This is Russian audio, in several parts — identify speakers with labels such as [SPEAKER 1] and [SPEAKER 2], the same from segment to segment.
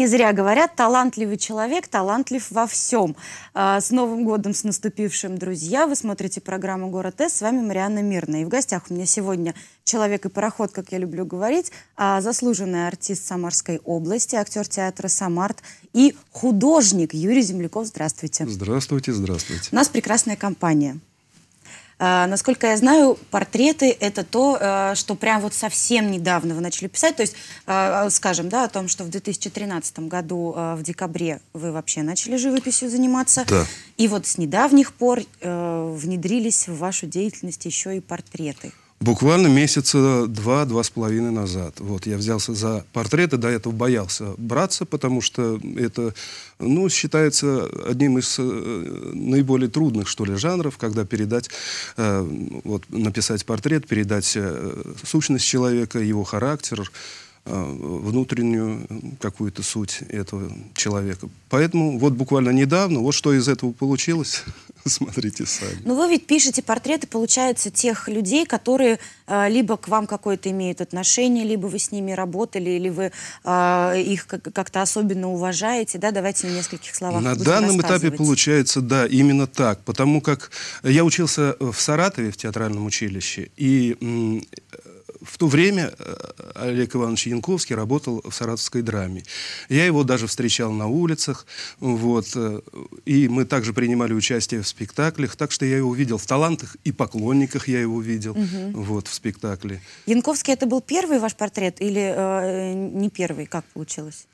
[SPEAKER 1] Не зря говорят, талантливый человек талантлив во всем. А, с Новым годом, с наступившим, друзья! Вы смотрите программу «Город С». С вами Марианна Мирная. И в гостях у меня сегодня человек и пароход, как я люблю говорить, а, заслуженный артист Самарской области, актер театра «Самарт» и художник Юрий Земляков. Здравствуйте.
[SPEAKER 2] Здравствуйте, здравствуйте. У
[SPEAKER 1] нас прекрасная компания. А, насколько я знаю, портреты — это то, э, что прям вот совсем недавно вы начали писать. То есть, э, э, скажем, да, о том, что в 2013 году в декабре вы вообще начали живописью заниматься. Да. И вот с недавних пор внедрились в вашу деятельность еще и портреты.
[SPEAKER 2] Буквально месяца два, два с половиной назад. Вот, я взялся за портреты, до этого боялся браться, потому что это, ну, считается одним из э, наиболее трудных, что ли, жанров, когда передать, э, вот, написать портрет, передать э, сущность человека, его характер, Э, внутреннюю какую-то суть этого человека. Поэтому вот буквально недавно, вот что из этого получилось, смотрите сами.
[SPEAKER 1] Ну вы ведь пишете портреты, получается, тех людей, которые э, либо к вам какое-то имеют отношение, либо вы с ними работали, или вы э, их как-то особенно уважаете, да? Давайте в нескольких словах. На данном этапе
[SPEAKER 2] получается, да, именно так, потому как я учился в Саратове в театральном училище, и в то время э, Олег Иванович Янковский работал в саратовской драме. Я его даже встречал на улицах, вот, э, и мы также принимали участие в спектаклях, так что я его видел в талантах и поклонниках я его видел, угу. вот, в спектакле.
[SPEAKER 1] Янковский это был первый ваш портрет или э, не первый, как получилось?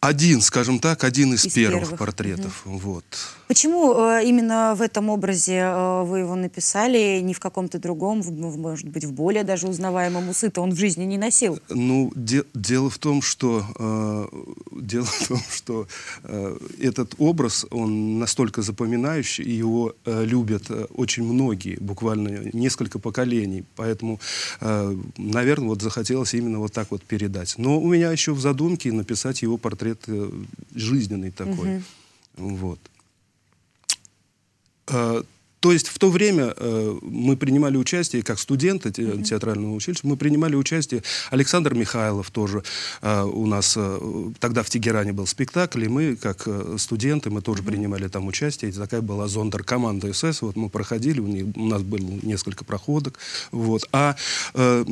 [SPEAKER 2] Один, скажем так, один из, из первых, первых портретов. Угу. Вот.
[SPEAKER 1] Почему э, именно в этом образе э, вы его написали, не в каком-то другом, в, ну, может быть, в более даже узнаваемом усы-то он в жизни не носил?
[SPEAKER 2] Ну, де дело в том, что, э, дело в том, что э, этот образ, он настолько запоминающий, и его э, любят э, очень многие, буквально несколько поколений. Поэтому, э, наверное, вот захотелось именно вот так вот передать. Но у меня еще в задумке написать его портрет портрет э, жизненный такой. Угу. Вот. А, то есть в то время э, мы принимали участие, как студенты те, mm-hmm. театрального училища, мы принимали участие, Александр Михайлов тоже э, у нас, э, тогда в Тегеране был спектакль, и мы, как э, студенты, мы тоже mm-hmm. принимали там участие, и такая была зондер команда СС, вот мы проходили, у, них, у нас было несколько проходок, вот. А э,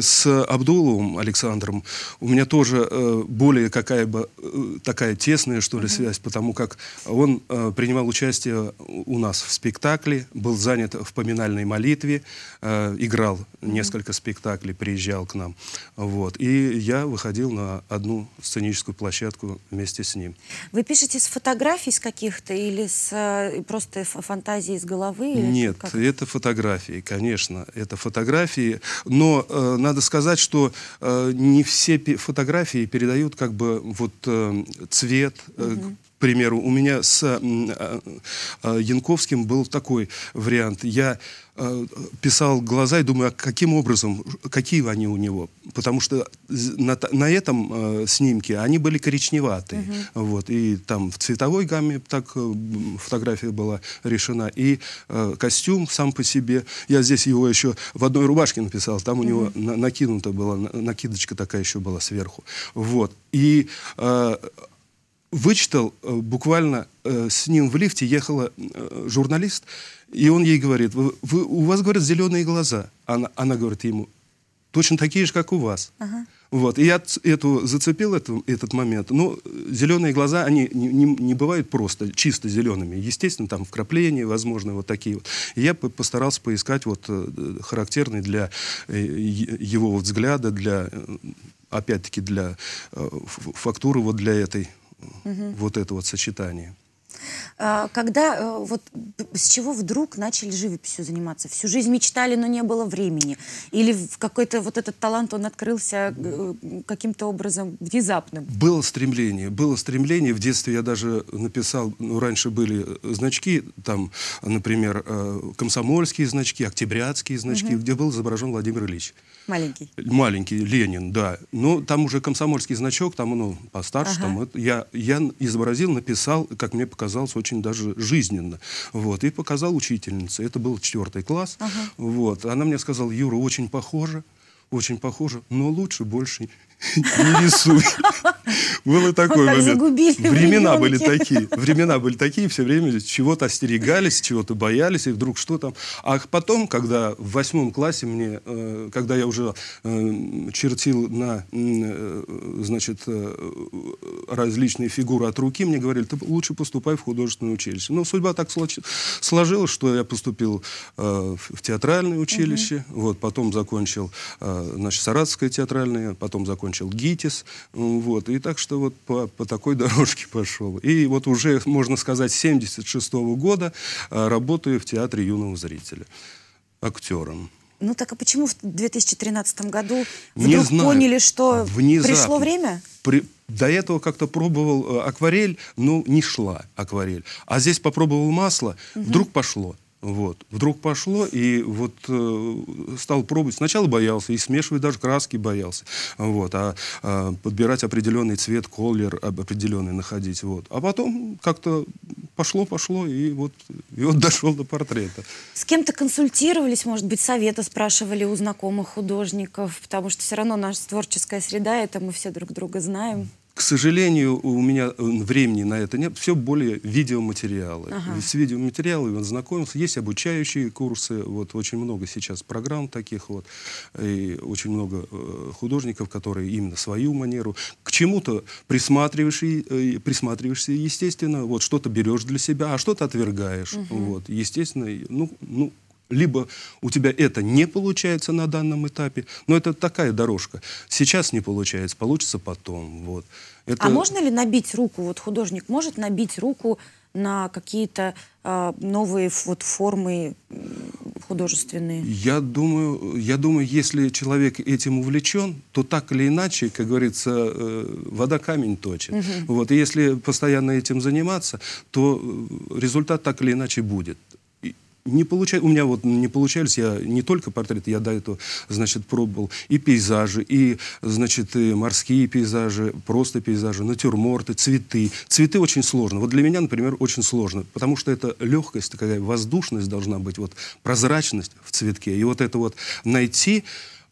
[SPEAKER 2] с Абдуловым Александром у меня тоже э, более какая бы э, такая тесная, что ли, mm-hmm. связь, потому как он э, принимал участие у нас в спектакле, спектакли, был занят в поминальной молитве, э, играл несколько спектаклей, приезжал к нам. Вот. И я выходил на одну сценическую площадку вместе с ним.
[SPEAKER 1] Вы пишете с фотографий с каких-то или с э, просто фантазии из головы? Нет, как?
[SPEAKER 2] это фотографии, конечно, это фотографии. Но э, надо сказать, что э, не все фотографии передают как бы вот э, цвет, э, угу примеру, у меня с а, а, Янковским был такой вариант. Я э, писал глаза и думаю, а каким образом, какие они у него. Потому что на, на этом э, снимке они были коричневатые. Угу. Вот, и там в цветовой гамме так э, фотография была решена. И э, костюм сам по себе. Я здесь его еще в одной рубашке написал. Там у угу. него на, накинута была, накидочка такая еще была сверху. Вот. И э, вычитал, э, буквально э, с ним в лифте ехала э, журналист, и он ей говорит, вы, вы, у вас, говорят, зеленые глаза. Она, она говорит ему, точно такие же, как у вас. Ага. Вот. И я эту, зацепил эту, этот момент. Но ну, зеленые глаза, они не, не, не бывают просто чисто зелеными. Естественно, там вкрапления, возможно, вот такие вот. И я постарался поискать вот характерный для его вот взгляда, для опять-таки для фактуры вот для этой угу. вот это вот сочетание.
[SPEAKER 1] А, когда э, вот с чего вдруг начали живописью заниматься? Всю жизнь мечтали, но не было времени. Или в какой-то вот этот талант, он открылся э, каким-то образом внезапным?
[SPEAKER 2] Было стремление, было стремление. В детстве я даже написал, ну, раньше были э, значки, там, например, комсомольские значки, октябрятские значки, угу. где был изображен Владимир Ильич. Маленький. Маленький, Ленин, да. Но там уже комсомольский значок, там, ну, постарше, ага. там, это, я, я изобразил, написал, как мне показалось, очень очень даже жизненно. Вот, и показал учительнице. Это был четвертый класс. Ага. Вот, она мне сказала, Юра, очень похоже, очень похоже, но лучше больше не рисуй. Было такое вот момент. Времена были такие. Времена были такие, все время чего-то остерегались, чего-то боялись, и вдруг что там. А потом, когда в восьмом классе мне, э, когда я уже э, чертил на, э, значит, различные фигуры от руки, мне говорили, ты лучше поступай в художественное училище. Но ну, судьба так сложилась, что я поступил в театральное училище, вот, потом закончил, значит, Саратовское театральное, потом закончил закончил ГИТИС, вот, и так что вот по, по такой дорожке пошел. И вот уже, можно сказать, с 76 года а, работаю в Театре юного зрителя актером.
[SPEAKER 1] Ну так а почему в 2013 году вдруг Не знаю. поняли, что а, Внезапно. пришло время?
[SPEAKER 2] При, до этого как-то пробовал э, акварель, но ну, не шла акварель. А здесь попробовал масло, угу. вдруг пошло. Вот. Вдруг пошло, и вот э, стал пробовать. Сначала боялся, и смешивать даже краски боялся. Вот. А э, подбирать определенный цвет, колер определенный находить. Вот. А потом как-то пошло-пошло, и вот, и вот дошел до портрета.
[SPEAKER 1] С кем-то консультировались, может быть, совета спрашивали у знакомых художников, потому что все равно наша творческая среда, это мы все друг друга знаем.
[SPEAKER 2] К сожалению, у меня э, времени на это нет. Все более видеоматериалы. Ага. С видеоматериалами он знакомился. Есть обучающие курсы. Вот очень много сейчас программ таких вот. И очень много э, художников, которые именно свою манеру. К чему-то присматриваешься, э, присматриваешься естественно. Вот что-то берешь для себя, а что-то отвергаешь. Угу. Вот, естественно, ну, ну, либо у тебя это не получается на данном этапе, но это такая дорожка. Сейчас не получается, получится потом. Вот. А это... А можно
[SPEAKER 1] ли набить руку? Вот художник может набить руку на какие-то э, новые вот, формы художественные?
[SPEAKER 2] Я думаю, я думаю, если человек этим увлечен, то так или иначе, как говорится, э, вода камень точит. Угу. Вот, и если постоянно этим заниматься, то э, результат так или иначе будет не получа... у меня вот не получались, я не только портреты, я до этого, значит, пробовал и пейзажи, и, значит, и морские пейзажи, просто пейзажи, натюрморты, цветы. Цветы очень сложно. Вот для меня, например, очень сложно, потому что это легкость, такая воздушность должна быть, вот прозрачность в цветке. И вот это вот найти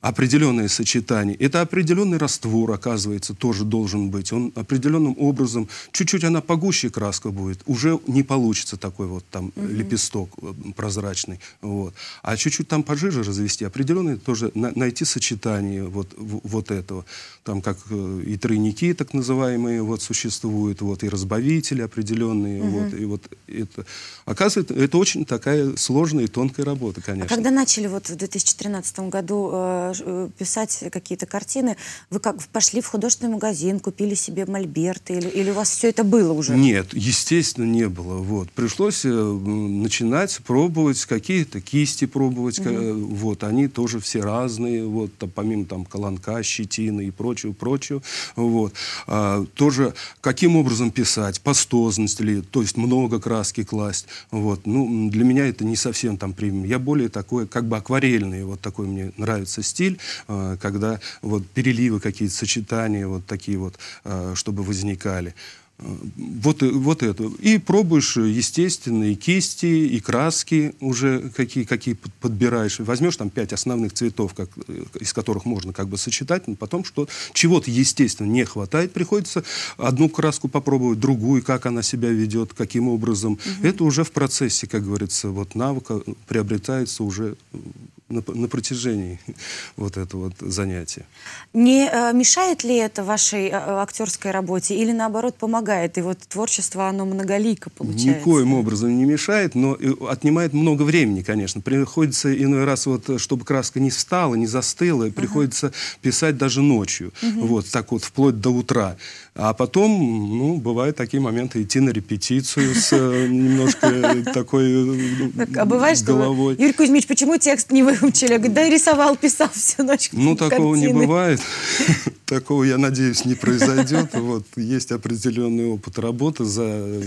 [SPEAKER 2] определенное сочетание. Это определенный раствор, оказывается, тоже должен быть. Он определенным образом, чуть-чуть она погуще краска будет, уже не получится такой вот там угу. лепесток э, прозрачный. Вот. А чуть-чуть там пожиже развести, определенное тоже на найти сочетание вот, вот этого. Там как э, и тройники так называемые вот существуют, вот и разбавители определенные. Угу. Вот, и вот это. Оказывается, это очень такая сложная и тонкая работа, а конечно. А
[SPEAKER 1] когда начали вот в 2013 году э, Э, писать какие-то картины, вы как пошли в художественный магазин, купили себе мольберты, или, или у вас все это было уже? Нет,
[SPEAKER 2] естественно, не было. Вот. Пришлось э, начинать пробовать, какие-то кисти пробовать. Mm -hmm. Вот, они тоже все разные, вот, там, помимо там колонка, щетины и прочего, прочего. Вот. А, тоже, каким образом писать, пастозность ли, то есть много краски класть. Вот. Ну, для меня это не совсем там прием. Я более такой, как бы акварельный, вот такой мне нравится стиль стиль, э, когда вот переливы какие-то, сочетания вот такие вот, э, чтобы возникали. Э, вот, вот это. И пробуешь, естественные кисти, и краски уже какие, какие подбираешь. Возьмешь там пять основных цветов, как, из которых можно как бы сочетать, но потом что чего-то, естественно, не хватает. Приходится одну краску попробовать, другую, как она себя ведет, каким образом. Угу. Это уже в процессе, как говорится, вот навыка приобретается уже на, на протяжении вот этого вот занятия.
[SPEAKER 1] Не э, мешает ли это вашей э, актерской работе или наоборот помогает? И вот творчество, оно многолико получается. Никоим
[SPEAKER 2] образом не мешает, но э, отнимает много времени, конечно. Приходится иной раз, вот, э, чтобы краска не встала, не застыла, ага. приходится писать даже ночью, угу. вот так вот, вплоть до утра. А потом, ну, бывают такие моменты, идти на репетицию с
[SPEAKER 1] э, немножко такой э, А бывает, что Юрий Кузьмич, почему текст не выучили? Говорит, да рисовал, писал всю ночь Ну, такого не бывает. Такого, я
[SPEAKER 2] надеюсь, не произойдет. Вот, есть определенный опыт работы за э,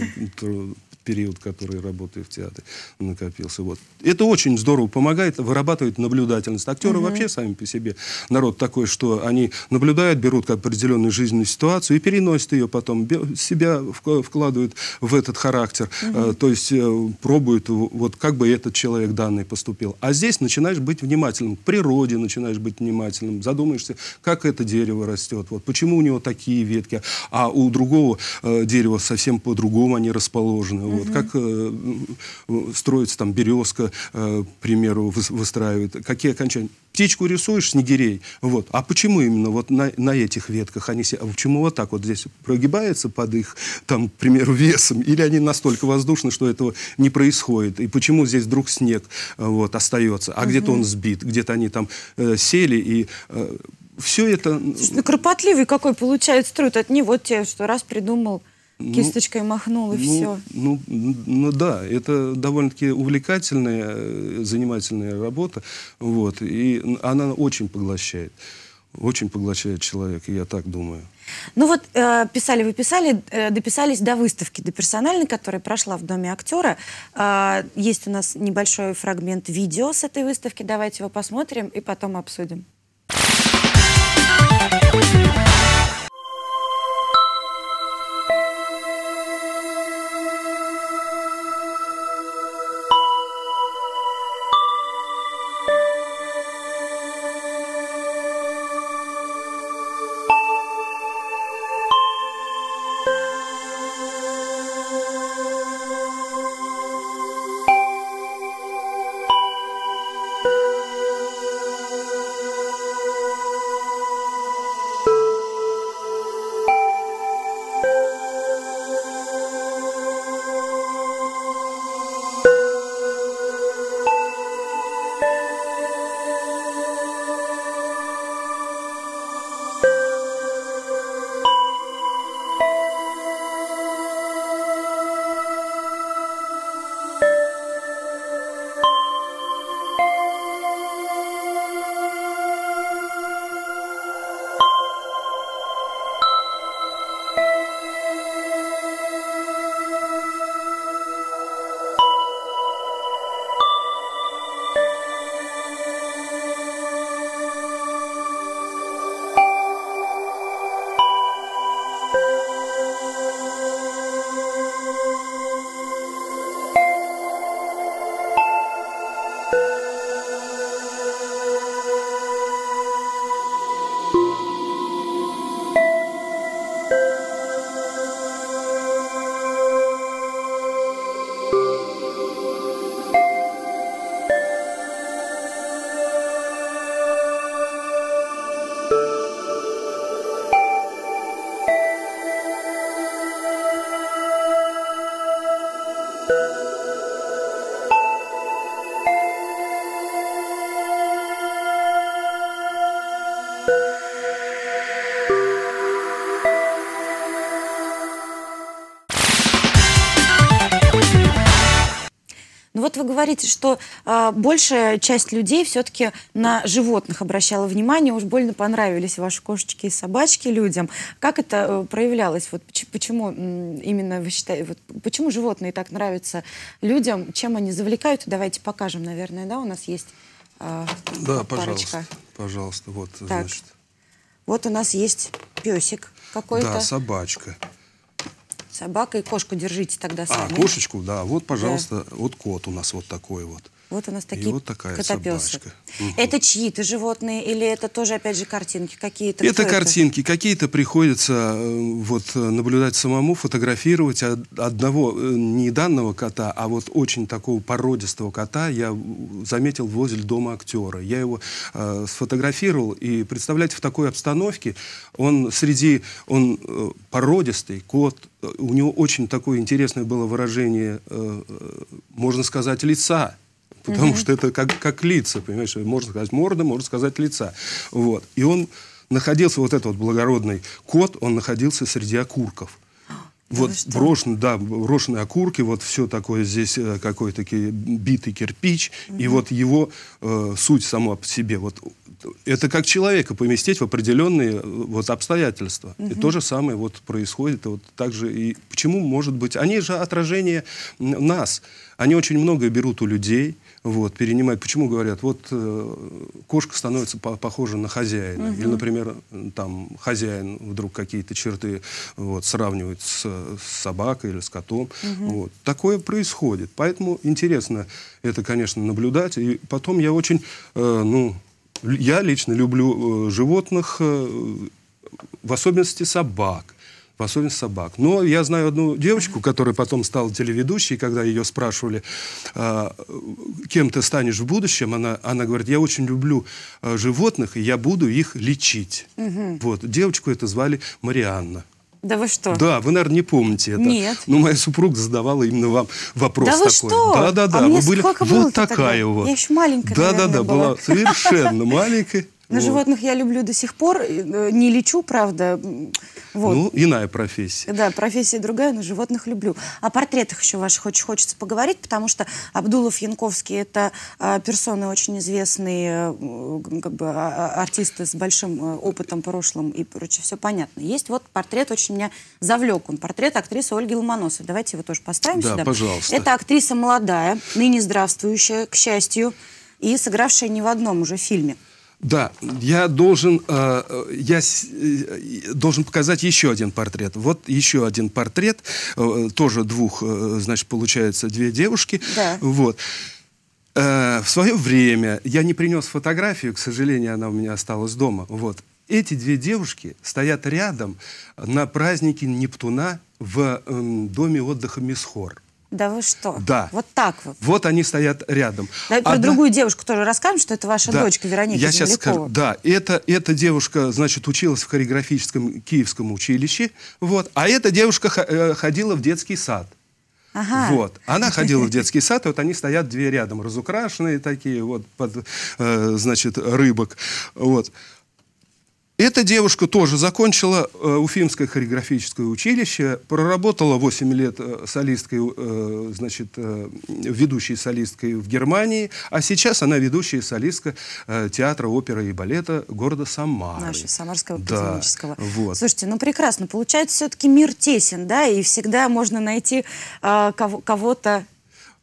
[SPEAKER 2] период, который работаю в театре, накопился. Вот. Это очень здорово помогает, вырабатывает наблюдательность. Актеры угу. вообще сами по себе народ такой, что они наблюдают, берут определенную жизненную ситуацию и переносят ее потом, себя вкладывают в этот характер. Угу. То есть э, пробуют, вот как бы этот человек данный поступил. А здесь начинаешь быть внимательным к природе, начинаешь быть внимательным, задумаешься, как это дерево растет, вот почему у него такие ветки, а у другого э, дерева совсем по-другому они расположены. Угу. Угу. Вот как э, строится там березка, э, к примеру, выстраивают, какие окончания. Птичку рисуешь, снегирей, вот. А почему именно вот на, на этих ветках они все, а почему вот так вот здесь прогибается под их, там, к примеру, весом, или они настолько воздушны, что этого не происходит, и почему здесь вдруг снег э, вот остается, а угу. где-то он сбит, где-то они там э, сели и э, все это... ну,
[SPEAKER 1] кропотливый какой получается труд. от него те, что раз придумал
[SPEAKER 2] ну, Кисточкой
[SPEAKER 1] ну, махнул и ну, все.
[SPEAKER 2] Ну, ну, ну да, это довольно-таки увлекательная, э, занимательная работа. Вот, и она очень поглощает. Очень поглощает человека, я так думаю.
[SPEAKER 1] Ну вот э, писали вы писали, э, дописались до выставки, до персональной, которая прошла в Доме актера. Э, есть у нас небольшой фрагмент видео с этой выставки. Давайте его посмотрим и потом обсудим. Thank you. говорите, что э, большая часть людей все-таки на животных обращала внимание, уж больно понравились ваши кошечки и собачки людям. Как это э, проявлялось? Вот почему именно вы считаете, вот, почему животные так нравятся людям, чем они завлекают? Давайте покажем, наверное, да, у нас есть э, да, парочка. пожалуйста,
[SPEAKER 2] пожалуйста, вот, так. значит.
[SPEAKER 1] Вот у нас есть песик какой-то. Да,
[SPEAKER 2] собачка.
[SPEAKER 1] Собака и кошку держите тогда а, сами. А, кошечку,
[SPEAKER 2] да, вот, пожалуйста, да. вот кот у нас вот такой вот.
[SPEAKER 1] Вот у нас такие и вот котопесы. Угу. Это чьи-то животные или это тоже, опять же, картинки какие-то? Это картинки.
[SPEAKER 2] Какие-то приходится э, вот наблюдать самому, фотографировать. Одного, э, не данного кота, а вот очень такого породистого кота я заметил возле дома актера. Я его э, сфотографировал, и представляете, в такой обстановке он среди... Он э, породистый кот, э, у него очень такое интересное было выражение, э, можно сказать, лица Потому угу. что это как, как лица, понимаешь? Можно сказать морда, можно сказать лица. Вот. И он находился, вот этот вот благородный кот, он находился среди окурков. Вот да да, брошенные окурки, вот все такое здесь э, какой-то битый кирпич, угу. и вот его э, суть сама по себе, вот это как человека поместить в определенные э, вот обстоятельства. Угу. И то же самое вот происходит, вот так же и почему может быть? Они же отражение нас, они очень многое берут у людей, вот, перенимать. Почему говорят, вот э, кошка становится по похожа на хозяина. Угу. Или, например, там хозяин вдруг какие-то черты вот, сравнивает с, с собакой или с котом. Угу. Вот. Такое происходит. Поэтому интересно это, конечно, наблюдать. И потом я очень, э, ну, я лично люблю э, животных, э, в особенности собак в особенности собак. Но я знаю одну девочку, которая потом стала телеведущей, когда ее спрашивали, а, кем ты станешь в будущем, она, она говорит, я очень люблю а, животных, и я буду их лечить. Угу. Вот. Девочку это звали Марианна.
[SPEAKER 1] Да вы что? Да,
[SPEAKER 2] вы, наверное, не помните это. Нет. Но моя супруга задавала именно вам вопрос такой. Да вы что? Да, да, да. А вы были вот такая тогда? вот. Я еще
[SPEAKER 1] маленькая, Да, да, да, была, совершенно маленькая. На вот. животных я люблю до сих пор, э, не лечу, правда. Вот. Ну, иная
[SPEAKER 2] профессия.
[SPEAKER 1] Да, профессия другая, но животных люблю. О портретах еще ваших очень хочется поговорить, потому что Абдулов Янковский — это э, персоны очень известные, э, как бы а, а, артисты с большим э, опытом, прошлым и прочее, все понятно. Есть вот портрет, очень меня завлек он, портрет актрисы Ольги Ломоносовой. Давайте его тоже поставим да, сюда. пожалуйста. Это актриса молодая, ныне здравствующая, к счастью, и сыгравшая не в одном уже фильме.
[SPEAKER 2] Да, я должен, э, э, я с, э, должен показать еще один портрет. Вот еще один портрет, э, тоже двух, э, значит, получается, две девушки. Да. Вот. Э, в свое время я не принес фотографию, к сожалению, она у меня осталась дома. Вот. Эти две девушки стоят рядом на празднике Нептуна в э, доме отдыха Мисхор.
[SPEAKER 1] Да вы что? Да. Вот так вот.
[SPEAKER 2] Вот они стоят рядом. Давай Одна... про другую
[SPEAKER 1] девушку тоже расскажем, что это ваша да. дочка Вероника Я сейчас скажу.
[SPEAKER 2] Да, это, эта девушка, значит, училась в хореографическом киевском училище, вот, а эта девушка э, ходила в детский сад.
[SPEAKER 3] Ага. Вот.
[SPEAKER 2] Она ходила в детский сад, и вот они стоят две рядом, разукрашенные такие, вот, под, э, значит, рыбок. Вот. Эта девушка тоже закончила э, Уфимское хореографическое училище, проработала 8 лет э, солисткой, э, значит, э, ведущей солисткой в Германии, а сейчас она ведущая солистка э, театра оперы и балета города Самары.
[SPEAKER 1] Нашего Самарского да, Вот. Слушайте, ну прекрасно, получается все-таки мир тесен, да, и всегда можно найти э, кого-то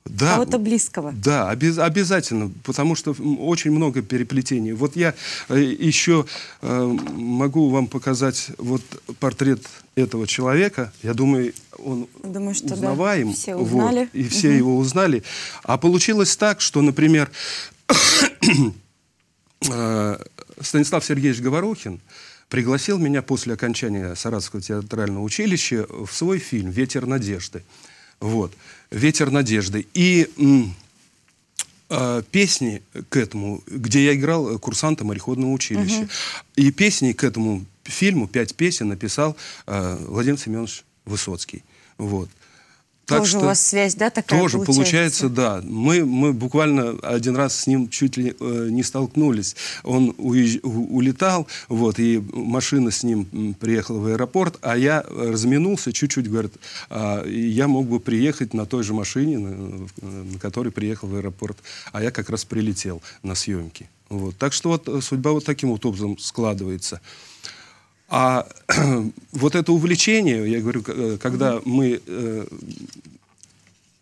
[SPEAKER 1] да, кого-то близкого.
[SPEAKER 2] Да, обез, обязательно, потому что очень много переплетений. Вот я э, еще э, могу вам показать вот портрет этого человека. Я думаю, он
[SPEAKER 1] думаю, что узнаваем. Да. Все узнали. Вот, и все угу. его
[SPEAKER 2] узнали. А получилось так, что, например, э, Станислав Сергеевич Говорухин пригласил меня после окончания Саратовского театрального училища в свой фильм «Ветер надежды». Вот. «Ветер надежды». И а, песни к этому, где я играл э, курсанта мореходного училища. Угу. И песни к этому фильму, пять песен написал э, Владимир Семенович Высоцкий. Вот.
[SPEAKER 1] Так тоже что, у вас связь, да, такая Тоже получается, получается
[SPEAKER 2] да. Мы, мы буквально один раз с ним чуть ли э, не столкнулись. Он уезж, у, улетал, вот, и машина с ним приехала в аэропорт, а я э, разминулся чуть-чуть, говорит, э, я мог бы приехать на той же машине, на, э, на которой приехал в аэропорт, а я как раз прилетел на съемки. Вот. Так что вот э, судьба вот таким вот образом складывается. А вот это увлечение, я говорю, э, когда мы э,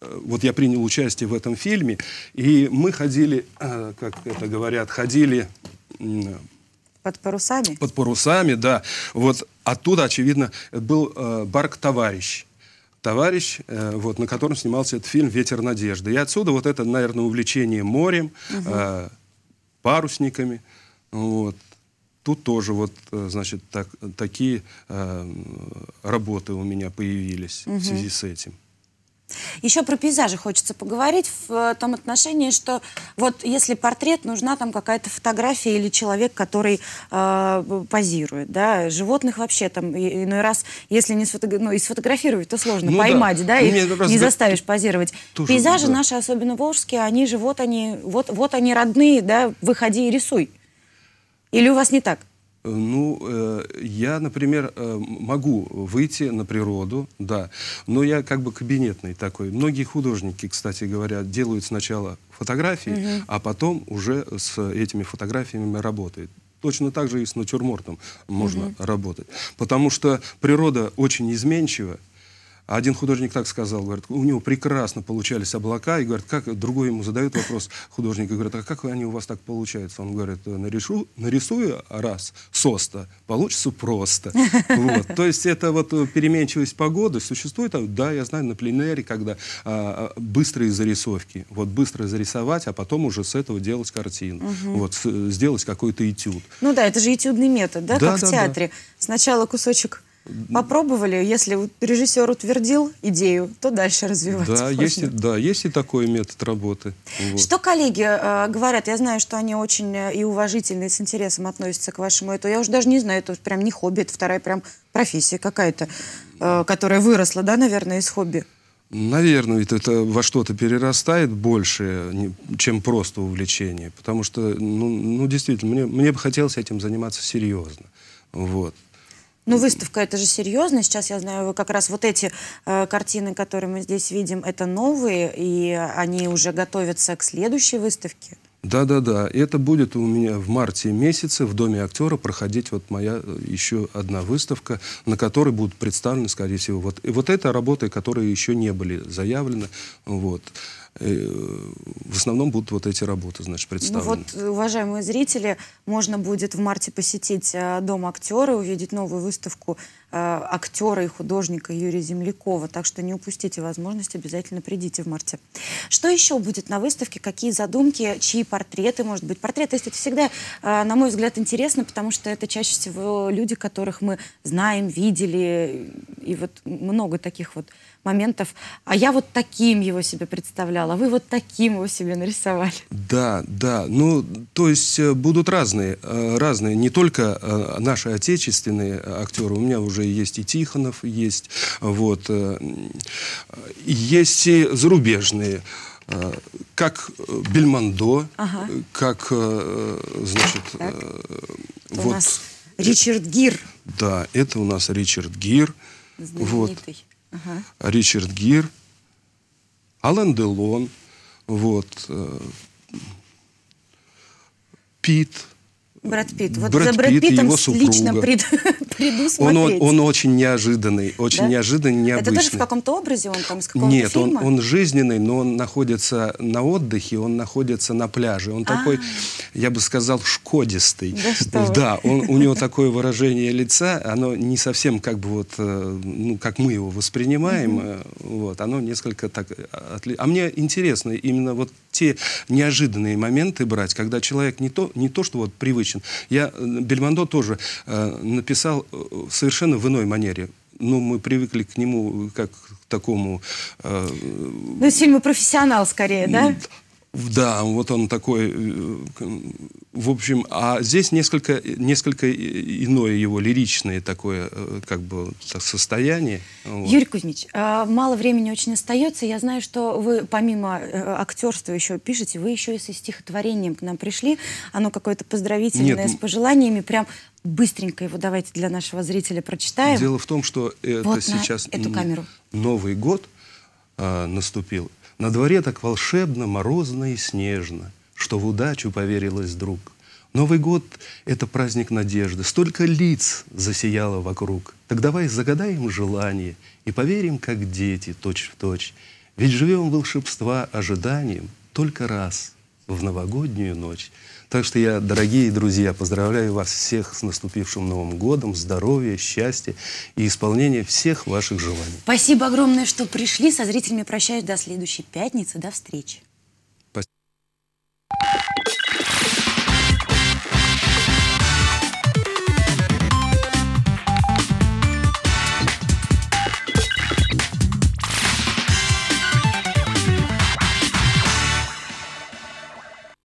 [SPEAKER 2] э, вот я принял участие в этом фильме, и мы ходили, как это говорят, ходили... Под парусами? Под парусами, да. Вот оттуда, очевидно, был барк-товарищ. Товарищ, вот, на котором снимался этот фильм «Ветер надежды». И отсюда вот это, наверное, увлечение морем, угу. парусниками. Вот. Тут тоже вот, э, значит, так, такие э, работы у меня появились угу. в связи с этим.
[SPEAKER 1] Еще про пейзажи хочется поговорить в э, том отношении, что вот если портрет, нужна там какая-то фотография или человек, который э, позирует, да, животных вообще там иной раз, если не сфото... ну, и сфотографировать, то сложно ну, поймать, да, да ну, и не заставишь позировать. Тоже, пейзажи да. наши, особенно волжские, они же вот они, вот, вот они родные, да, выходи и рисуй. Или у вас не так?
[SPEAKER 2] Э, ну, э, я, например, э, могу выйти на природу, да, но я как бы кабинетный такой. Многие художники, кстати говоря, делают сначала фотографии, угу. а потом уже с этими фотографиями работают. Точно так же и с натюрмортом можно угу. работать. Потому что природа очень изменчива, а один художник так сказал, говорит, у него прекрасно получались облака, и говорит, как, другой ему задает вопрос художник, и говорит, а как они у вас так получаются? Он говорит, наришу, нарисую раз, соста, получится просто. Вот. То есть это вот переменчивость погоды существует, а да, я знаю, на пленере, когда а, а, быстрые зарисовки, вот быстро зарисовать, а потом уже с этого делать картину, угу. вот с, сделать какой-то этюд.
[SPEAKER 1] Ну да, это же этюдный метод, да, да как да, в театре. Да. Сначала кусочек Попробовали, если режиссер утвердил идею, то дальше развивать. Да, есть,
[SPEAKER 2] да, есть и такой метод работы. Вот. Что
[SPEAKER 1] коллеги э, говорят? Я знаю, что они очень э, и уважительно, и с интересом относятся к вашему это. Я уже даже не знаю, это прям не хобби, это вторая прям профессия какая-то, э, которая выросла, да, наверное, из хобби.
[SPEAKER 2] Наверное, ведь это во что-то перерастает больше, чем просто увлечение. Потому что, ну, ну действительно, мне, мне бы хотелось этим заниматься серьезно. Вот.
[SPEAKER 1] Ну, выставка это же серьезно. Сейчас я знаю, вы как раз вот эти э, картины, которые мы здесь видим, это новые, и они уже готовятся к следующей выставке.
[SPEAKER 2] Да, да, да. Это будет у меня в марте месяце в Доме актера проходить вот моя э, еще одна выставка, на которой будут представлены, скорее всего, вот, и вот это работы, которые еще не были заявлены. Вот. Э, в основном будут вот эти работы, значит, представлены. Ну вот,
[SPEAKER 1] э, уважаемые зрители, можно будет в марте посетить э, Дом актера, увидеть новую выставку актера и художника Юрия Землякова. Так что не упустите возможность, обязательно придите в марте. Что еще будет на выставке? Какие задумки? Чьи портреты, может быть? Портреты, это всегда, на мой взгляд, интересно, потому что это чаще всего люди, которых мы знаем, видели. И вот много таких вот моментов. А я вот таким его себе представляла, а вы вот таким его себе нарисовали.
[SPEAKER 2] Да, да. Ну, то есть э, будут разные, э, разные. Не только э, наши отечественные актеры. У меня уже есть и Тихонов, есть вот, есть и зарубежные как Бельмондо, ага. как, значит, так. вот...
[SPEAKER 1] Ричард Гир.
[SPEAKER 2] Да, это у нас Ричард Гир.
[SPEAKER 1] Знаменитый. Вот ага.
[SPEAKER 2] Ричард Гир, Алан Делон, вот, э, Пит.
[SPEAKER 1] Брэд Пит, Вот Брэд за Брэд Питом Питтом его лично пред... предусмотреть. Он, он, он
[SPEAKER 2] очень неожиданный, очень да? неожиданный, необычный. Это тоже в
[SPEAKER 1] каком-то образе он там, из какого-то Нет, фильма? Он, он
[SPEAKER 2] жизненный, но он находится на отдыхе, он находится на пляже. Он а -а -а. такой, я бы сказал, шкодистый. Да, что да он, у него такое выражение лица, оно не совсем как бы вот, э, ну, как мы его воспринимаем, э, вот, оно несколько так... Э, а мне интересно именно вот те неожиданные моменты брать, когда человек не то, не то что вот привычен. Я Бельмондо тоже э, написал совершенно в иной манере ну, мы привыкли к нему как к такому... Э, ну,
[SPEAKER 1] фильм профессионал скорее, да?
[SPEAKER 2] Да, вот он такой, э, в общем, а здесь несколько, несколько иное его лиричное такое, э, как бы, состояние. Вот. Юрий
[SPEAKER 1] Кузьмич, а, мало времени очень остается. Я знаю, что вы помимо э, актерства еще пишете, вы еще и со стихотворением к нам пришли. Оно какое-то поздравительное, Нет, с пожеланиями, прям быстренько его давайте для нашего зрителя прочитаем. Дело
[SPEAKER 2] в том, что это вот сейчас эту камеру. Новый год э, наступил, на дворе так волшебно, морозно и снежно, что в удачу поверилась друг. Новый год — это праздник надежды. Столько лиц засияло вокруг. Так давай загадаем желание и поверим, как дети, точь в точь. Ведь живем волшебства ожиданием только раз — в новогоднюю ночь. Так что я, дорогие друзья, поздравляю вас всех с наступившим Новым годом, здоровья, счастья и исполнения всех ваших желаний.
[SPEAKER 1] Спасибо огромное, что пришли. Со зрителями прощаюсь до следующей пятницы. До встречи. Спасибо.